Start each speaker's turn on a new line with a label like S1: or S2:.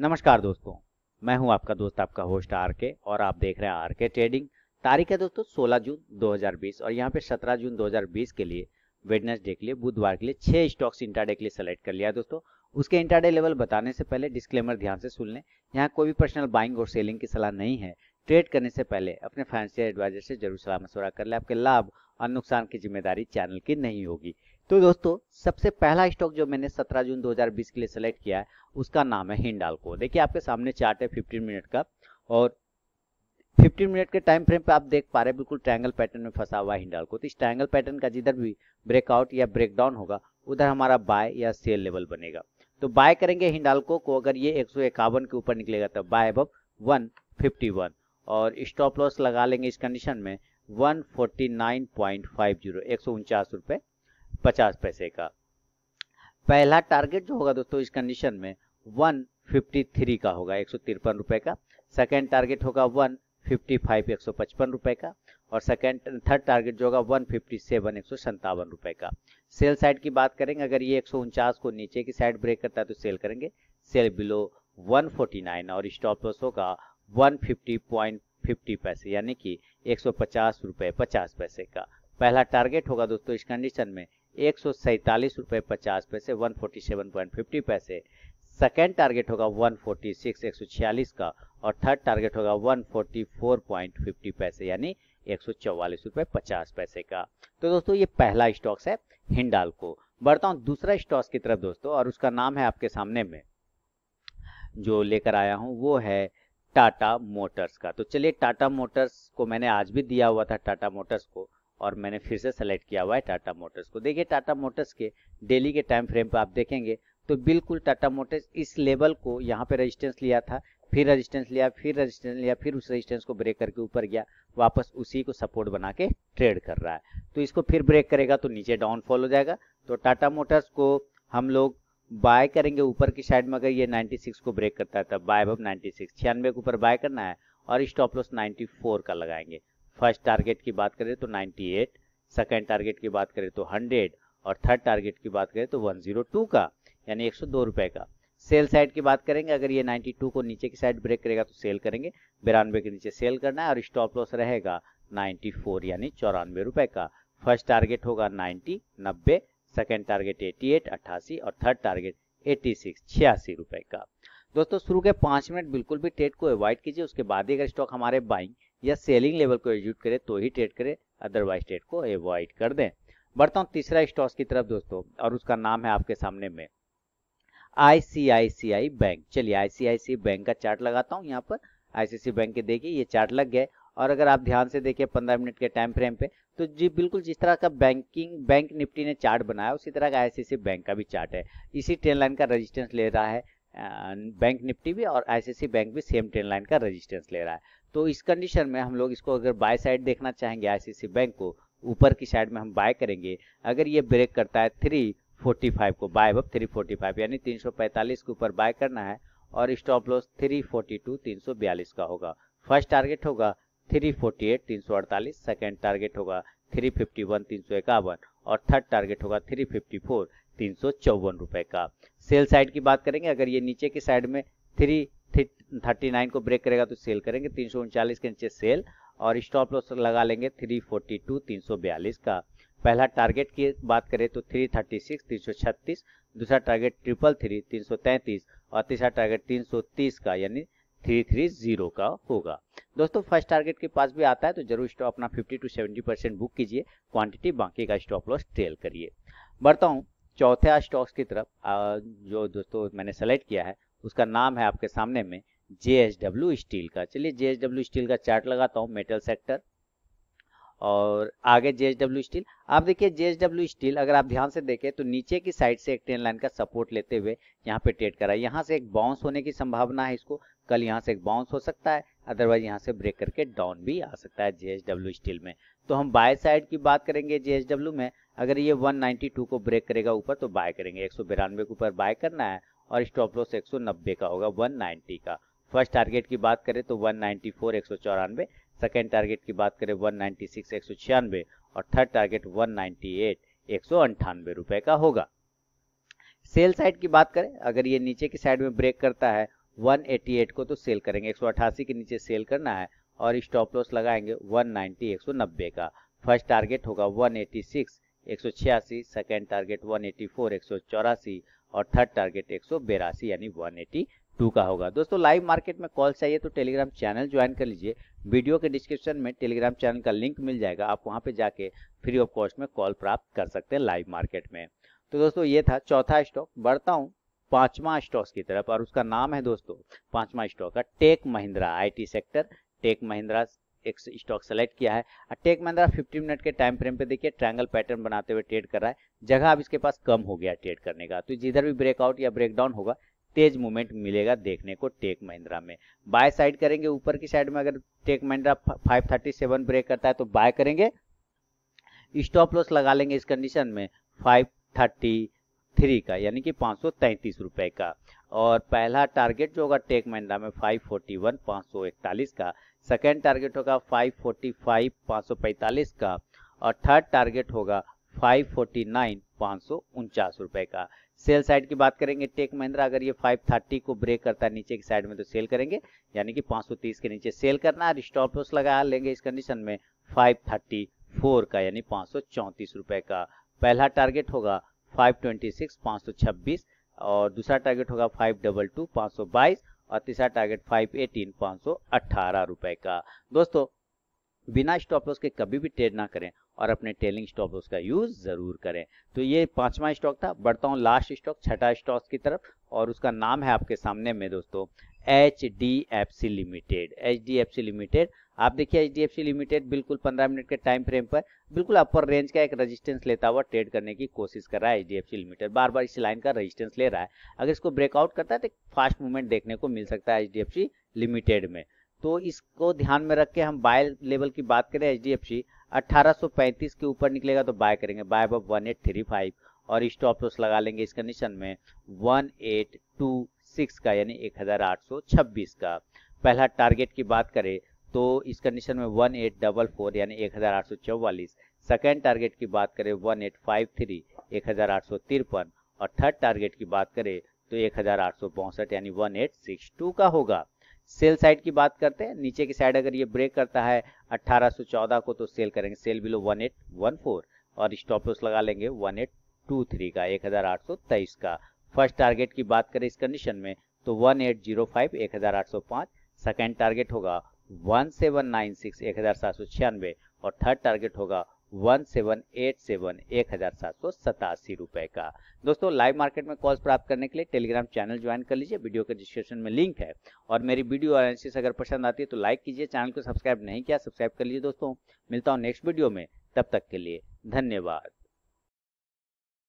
S1: नमस्कार दोस्तों मैं हूं आपका दोस्त आपका होस्ट आर के और आप देख रहे हैं आर के ट्रेडिंग तारीख है दोस्तों 16 जून 2020 और यहाँ पे 17 जून 2020 के लिए वेडनेसडे के लिए बुधवार के लिए छह स्टॉक्स इंटरडे के लिए सेलेक्ट कर लिया दोस्तों उसके इंटरडे लेवल बताने से पहले डिस्क्लेमर ध्यान से सुन लें यहाँ कोई भी पर्सनल बाइंग और सेलिंग की सलाह नहीं है ट्रेड करने से पहले अपने फाइनेंशियल एडवाइजर से जरूर सलाह मशवरा कर ले आपके लाभ और नुकसान की जिम्मेदारी चैनल की नहीं होगी तो दोस्तों सबसे पहला स्टॉक जो मैंने 17 जून 2020 के लिए सेलेक्ट किया है उसका नाम है हिंडालको देखिए आपके सामने चार्ट है 15 मिनट का और 15 मिनट के टाइम फ्रेम पे आप देख पा रहे हैं बिल्कुल ट्रायंगल पैटर्न में फंसा हुआ है हिंडालको तो इस ट्रायंगल पैटर्न का जिधर भी ब्रेकआउट या ब्रेकडाउन होगा उधर हमारा बाय या सेल लेवल बनेगा तो बाय करेंगे हिंडालको को अगर ये एक के ऊपर निकलेगा तो बाय अब वन और स्टॉप लॉस लगा लेंगे इस कंडीशन में one forty nine point five zero एक सौ उनचास रुपये पचास पैसे का पहला टारगेट जो होगा दोस्तों इस कंडीशन में वन फिफ्टी थ्री का होगा एक सौ तिरपन रुपए का सेकेंड टारगेट होगा वन फिफ्टी फाइव एक सौ पचपन रुपए का और सेकेंड थर्ड टारगेट जो होगा वन फिफ्टी सेवन एक सौ संतावन रुपए का सेल साइड की बात करेंगे अगर ये एक सौ उनचास को नीचे की साइड ब्रेक करता है तो सेल करेंगे sell below one forty nine और स्टॉप लॉस होगा वन फिफ्टी पॉइंट फिफ्टी पैसे यानी कि एक सौ पचास रुपए पचास पैसे का पहला टारगेट होगा दोस्तों इस कंडीशन में एक सौ सैंतालीस रुपये पचास पैसे one forty seven point fifty पैसे सेकेंड टारगेट होगा वन फोर्टी सिक्स एक सौ छियालीस का और थर्ड टारगेट होगा one forty four point fifty पैसे यानी एक सौ चौवालीस रुपये पचास पैसे का तो दोस्तों ये पहला स्टॉक्स है हिंडाल को बढ़ता हूँ दूसरा स्टॉक्स की तरफ दोस्तों और उसका नाम है आपके सामने में जो लेकर आया हूँ वो है टाटा मोटर्स का तो चलिए टाटा मोटर्स को मैंने आज भी दिया हुआ था टाटा मोटर्स को और मैंने फिर से सेलेक्ट किया हुआ है टाटा मोटर्स को देखिए टाटा मोटर्स के डेली के टाइम फ्रेम पर आप देखेंगे तो बिल्कुल टाटा मोटर्स इस लेवल को यहाँ पे रेजिस्टेंस लिया था फिर रेजिस्टेंस लिया फिर रेजिस्टेंस लिया फिर उस रेजिस्टेंस को ब्रेक करके ऊपर गया वापस उसी को सपोर्ट बना के ट्रेड कर रहा है तो इसको फिर ब्रेक करेगा तो नीचे डाउनफॉल हो जाएगा तो टाटा मोटर्स को हम लोग बाय करेंगे ऊपर की साइड में अगर ये 96 को ब्रेक करता है तब बाय अब 96 छियानवे के ऊपर बाय करना है और स्टॉप लॉस 94 का लगाएंगे फर्स्ट टारगेट की बात करें तो 98 सेकेंड टारगेट की बात करें तो 100 और थर्ड टारगेट की बात करें तो 102 का यानी एक रुपए का सेल साइड की बात करेंगे अगर ये 92 को नीचे की साइड ब्रेक करेगा तो सेल करेंगे बिरानवे के नीचे सेल करना है और स्टॉप लॉस रहेगा 94 यानी चौरानवे रुपए का फर्स्ट टारगेट होगा 90 नब्बे सेकेंड टारगेट 88 एट और थर्ड टारगेट 86 छियासी रुपए का दोस्तों शुरू के पांच मिनट बिल्कुल भी ट्रेड को अवॉइड कीजिए उसके बाद ही अगर स्टॉक हमारे बाइंग या सेलिंग लेवल को एग्जीक्यूट करें तो ही ट्रेड करें अदरवाइज ट्रेड को एवॉइड कर दें बढ़ता हूँ तीसरा स्टॉक्स की तरफ दोस्तों और उसका नाम है आपके सामने में आईसीआईसीआई बैंक चलिए आईसीआईसी बैंक का चार्ट लगाता हूँ यहाँ पर आईसीआईसी बैंक के देखिए ये चार्ट लग गए और अगर आप ध्यान से देखिए पंद्रह मिनट के टाइम फ्रेम पे तो जी बिल्कुल जिस तरह का बैंकिंग बैंक निफ्टी ने चार्ट बनाया उसी तरह का आईसीआईसी बैंक का भी चार्ट है इसी ट्रेन लाइन का रजिस्टेंस ले रहा है बैंक निफ्टी भी और आईसीआईसी बैंक भी सेम ट्रेन लाइन का रजिस्टेंस ले रहा है तो इस कंडीशन में हम लोग इसको अगर बाय साइड देखना चाहेंगे आईसीसी बैंक को ऊपर की साइड में हम बाय करेंगे अगर ये ब्रेक करता है थ्री फोर्टी फाइव को बाय बब थ्री फोर्टी फाइव यानी तीन सौ पैंतालीस के ऊपर बाय करना है और stop loss three forty two तीन सौ बयालीस का होगा फर्स्ट टारगेट होगा थ्री फोर्टी एट तीन सौ अड़तालीस सेकेंड टारगेट होगा थ्री फिफ्टी वन तीन सौ इक्यावन और थर्ड टारगेट होगा थ्री फिफ्टी फोर तीन सौ चौवन रुपए का सेल साइड की बात करेंगे अगर ये नीचे की साइड में थ्री थर्टी नाइन को ब्रेक करेगा तो सेल करेंगे तीन सौ उनचालीस के नीचे सेल और स्टॉप लॉस लगा लेंगे थ्री फोर्टी टू तीन सौ बयालीस का पहला टारगेट की बात करें तो थ्री थर्टी सिक्स तीन सौ छत्तीस दूसरा टारगेट ट्रिपल थ्री तीन सौ तैंतीस और तीसरा टारगेट तीन सौ तीस का यानी थ्री थ्री जीरो का होगा दोस्तों फर्स्ट टारगेट के पास भी आता है तो जरूर स्टॉप अपना fifty to seventy percent book कीजिए क्वांटिटी बाकी का स्टॉप लॉस ट्रेल करिए बढ़ता हूँ चौथे स्टॉक्स की तरफ जो दोस्तों मैंने सेलेक्ट किया है उसका नाम है आपके सामने में जे स्टील का चलिए जे स्टील का चार्ट लगाता हूँ मेटल सेक्टर और आगे जे स्टील आप देखिए जे स्टील अगर आप ध्यान से देखें तो नीचे की साइड से एक ट्रेन लाइन का सपोर्ट लेते हुए यहाँ पे ट्रेड करा है यहाँ से एक बाउंस होने की संभावना है इसको कल यहाँ से एक बाउंस हो सकता है अदरवाइज यहाँ से ब्रेक करके डाउन भी आ सकता है जे स्टील में तो हम बाय साइड की बात करेंगे जे में अगर ये टू को ब्रेक करेगा ऊपर तो बाय करेंगे एक के ऊपर बाय करना है और स्टॉप लॉस 190 का होगा 190 का फर्स्ट टारगेट की बात करें तो 194 एक सौ टारगेट की बात करें 196 नाइन्टी और थर्ड टारगेट 198 एक सौ अंठानवे रुपये का होगा सेल साइड की बात करें अगर ये नीचे की साइड में ब्रेक करता है 188 को तो सेल करेंगे एक के नीचे सेल करना है और स्टॉप लॉस लगाएंगे 190 190 का फर्स्ट टारगेट होगा 186 186 सेकंड टारगेट 184 184 और थर्ड टारगेट एक यानी वन का होगा दोस्तों लाइव मार्केट में कॉल चाहिए तो टेलीग्राम चैनल ज्वाइन कर लीजिए वीडियो के डिस्क्रिप्शन में टेलीग्राम चैनल का लिंक मिल जाएगा आप वहां पे जाके फ्री ऑफ कॉस्ट में कॉल प्राप्त कर सकते हैं लाइव मार्केट में तो दोस्तों ये था चौथा स्टॉक बढ़ता हूँ पांचवा स्टॉक्स की तरफ और उसका नाम है दोस्तों पांचवा स्टॉक का tech Mahindra I sector tech Mahindra एक स्टॉक सेलेक्ट किया है और टेक महिंद्रा 50 मिनट के टाइम फ्रेम पे देखिए ट्रायंगल पैटर्न बनाते हुए ट्रेड कर रहा है जगह अब इसके पास कम हो गया ट्रेड करने का तो जिधर भी ब्रेकआउट या ब्रेकडाउन होगा तेज मूवमेंट मिलेगा देखने को टेक महिंद्रा में बाय साइड करेंगे ऊपर की साइड में अगर टेक महिंद्रा 537 ब्रेक करता है तो बाय करेंगे स्टॉप लॉस लगा लेंगे इस कंडीशन में 533 का यानी कि पाँच रुपए का और पहला टारगेट जो होगा टेक महिंद्रा में 541 541 का सेकेंड टारगेट होगा 545 545 का और थर्ड टारगेट होगा 549 549 रुपए का सेल साइड की बात करेंगे टेक महिंद्रा अगर ये 530 को ब्रेक करता है नीचे की साइड में तो सेल करेंगे यानी कि 530 के नीचे सेल करना है स्टॉप लॉस लगा लेंगे इस कंडीशन में 534 का यानी पाँच रुपए का पहला टारगेट होगा 526 526 और दूसरा टारगेट होगा 522 522 और तीसरा टारगेट फाइव एटीन पाँच सौ अट्ठारह रुपये का दोस्तों बिना स्टॉप लॉस के कभी भी ट्रेड ना करें और अपने टेलिंग स्टॉप लॉस का यूज जरूर करें तो ये पांचवा स्टॉक था बढ़ता हूँ लास्ट स्टॉक छठा स्टॉक की तरफ और उसका नाम है आपके सामने में दोस्तों H D F C limited H D F C limited H D F D F C लिमिटेड बिल्कुल 15 मिनट के टाइम फ्रेम पर बिल्कुल अपर रेंज का एक रेजिस्टेंस लेता हुआ ट्रेड करने की कोशिश कर रहा है एच लिमिटेड बार बार इस लाइन का रेजिस्टेंस ले रहा है अगर इसको ब्रेकआउट करता है तो फास्ट मूवमेंट देखने को मिल सकता है एच लिमिटेड में तो इसको ध्यान में रख के हम बाय लेवल की बात करें एच डी एफ सी के ऊपर निकलेगा तो बाय करेंगे बाय अब वन एट थ्री फाइव और स्टॉप लॉस लगा लेंगे इस कंडीशन में वन एट टू सिक्स का यानी एक हजार आठ सौ छब्बीस का पहला टारगेट की बात करें तो इस कंडीशन में वन एट डबल फोर यानी एक हज़ार आठ सौ चौवालीस सेकेंड टारगेट की बात करें वन एट फाइव थ्री एक हज़ार आठ सौ तिरपन और थर्ड टारगेट की बात करें तो एक हज़ार आठ सौ बासठ यानी वन एट सिक्स टू का होगा सेल साइड की बात करते हैं नीचे की साइड अगर ये ब्रेक करता है अट्ठारह चौदह को तो सेल करेंगे सेल बिलो फोर और स्टॉप लॉस लगा लेंगे वन एट टू थ्री का एक हजार आठ सौ तेईस का फर्स्ट टारगेट की बात करें इस कंडीशन में तो वन एट जीरो फाइव एक हजार आठ सौ पाँच सेकेंड टारगेट होगा वन सेवन नाइन सिक्स एक हज़ार सात सौ छियानवे और थर्ड टारगेट होगा वन सेवन एट सेवन एक हज़ार सात सौ सतासी रुपए का दोस्तों लाइव मार्केट में कॉल्स प्राप्त करने के लिए टेलीग्राम चैनल ज्वाइन कर लीजिए वीडियो के डिस्क्रिप्शन में लिंक है और मेरी वीडियो एनालिसिस अगर पसंद आती है तो लाइक कीजिए चैनल को सब्सक्राइब नहीं किया सब्सक्राइब कर लीजिए दोस्तों मिलता हूँ नेक्स्ट वीडियो में तब तक के लिए धन्यवाद